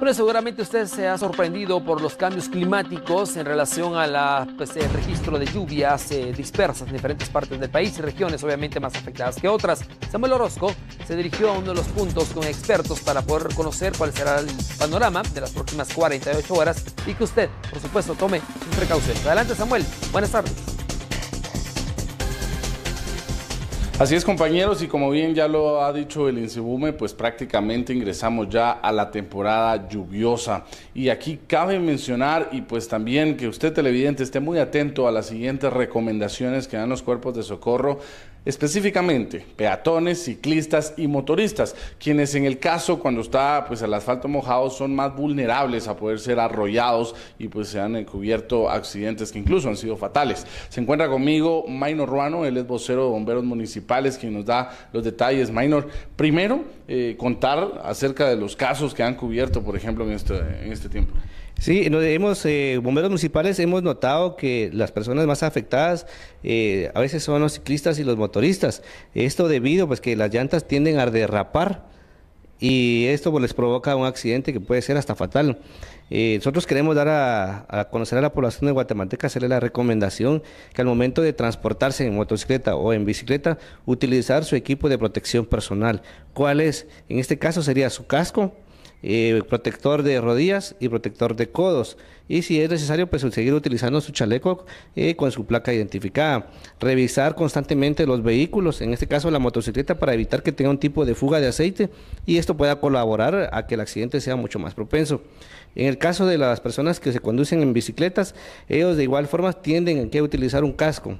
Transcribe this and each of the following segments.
Bueno, seguramente usted se ha sorprendido por los cambios climáticos en relación al pues, registro de lluvias eh, dispersas en diferentes partes del país y regiones obviamente más afectadas que otras. Samuel Orozco se dirigió a uno de los puntos con expertos para poder conocer cuál será el panorama de las próximas 48 horas y que usted, por supuesto, tome sus precauciones. Adelante, Samuel. Buenas tardes. Así es compañeros y como bien ya lo ha dicho el Insebume, pues prácticamente ingresamos ya a la temporada lluviosa y aquí cabe mencionar y pues también que usted televidente esté muy atento a las siguientes recomendaciones que dan los cuerpos de socorro específicamente peatones, ciclistas y motoristas, quienes en el caso cuando está pues el asfalto mojado son más vulnerables a poder ser arrollados y pues se han encubierto eh, accidentes que incluso han sido fatales. Se encuentra conmigo Maynor Ruano, él es vocero de bomberos municipales quien nos da los detalles. Maynor, primero eh, contar acerca de los casos que han cubierto, por ejemplo, en este, en este tiempo. Sí, hemos, eh, bomberos municipales hemos notado que las personas más afectadas eh, a veces son los ciclistas y los motoristas. Esto debido pues que las llantas tienden a derrapar y esto pues, les provoca un accidente que puede ser hasta fatal. Eh, nosotros queremos dar a, conocer a la población de Guatemalteca, hacerle la recomendación que al momento de transportarse en motocicleta o en bicicleta, utilizar su equipo de protección personal. ¿Cuál es? En este caso sería su casco, eh, protector de rodillas y protector de codos. Y si es necesario, pues seguir utilizando su chaleco eh, con su placa identificada. Revisar constantemente los vehículos, en este caso la motocicleta, para evitar que tenga un tipo de fuga de aceite y esto pueda colaborar a que el accidente sea mucho más propenso. En el caso de las personas que se conducen en bicicletas, ellos de igual forma tienden a utilizar un casco.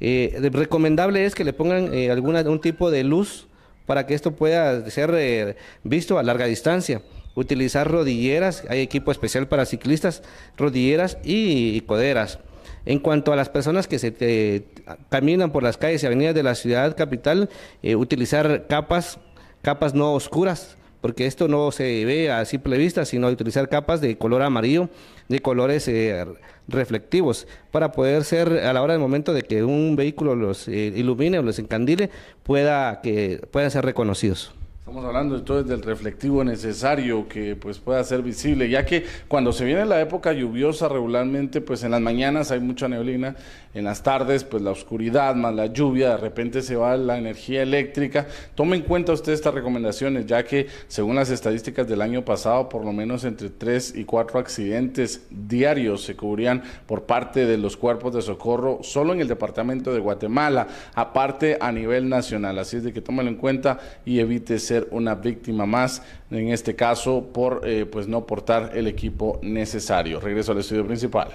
Eh, recomendable es que le pongan alguna, un tipo de luz para que esto pueda ser visto a larga distancia utilizar rodilleras, hay equipo especial para ciclistas, rodilleras y, coderas. En cuanto a las personas que se caminan por las calles y avenidas de la ciudad capital, eh, utilizar capas, capas no oscuras, porque esto no se ve a simple vista, sino utilizar capas de color amarillo, de colores eh, reflectivos, para poder ser a la hora del momento de que un vehículo los eh, ilumine o los encandile, pueda que puedan ser reconocidos. Estamos hablando entonces del reflectivo necesario que pues pueda ser visible, ya que cuando se viene la época lluviosa regularmente, pues en las mañanas hay mucha neblina, en las tardes pues la oscuridad más la lluvia, de repente se va la energía eléctrica. Tome en cuenta usted estas recomendaciones, ya que según las estadísticas del año pasado, por lo menos entre tres y cuatro accidentes diarios se cubrían por parte de los cuerpos de socorro solo en el departamento de Guatemala, aparte a nivel nacional. Así es de que tómalo en cuenta y evite ser una víctima más, en este caso por eh, pues no portar el equipo necesario. Regreso al estudio principal.